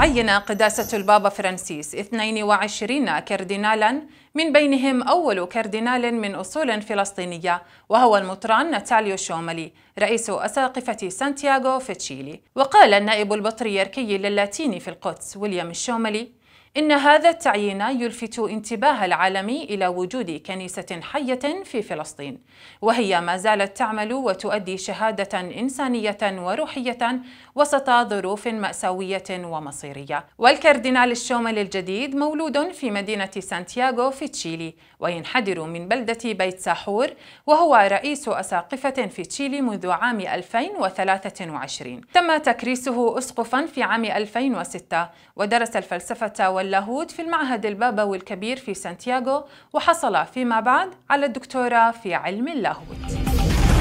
عين قداسة البابا فرانسيس 22 كاردينالا من بينهم أول كاردينال من أصول فلسطينية وهو المطران ناتاليو شوملي رئيس أساقفة سانتياغو في تشيلي وقال النائب البطريركي للاتيني في القدس ويليام الشوملي إن هذا التعيين يلفت انتباه العالم إلى وجود كنيسة حية في فلسطين وهي ما زالت تعمل وتؤدي شهادة إنسانية وروحية وسط ظروف مأساوية ومصيرية والكاردينال الشومل الجديد مولود في مدينة سانتياغو في تشيلي وينحدر من بلدة بيت ساحور وهو رئيس أساقفة في تشيلي منذ عام 2023 تم تكريسه أسقفا في عام 2006 ودرس الفلسفة واللاهوت في المعهد البابوي الكبير في سانتياغو وحصل فيما بعد على الدكتوراه في علم اللاهوت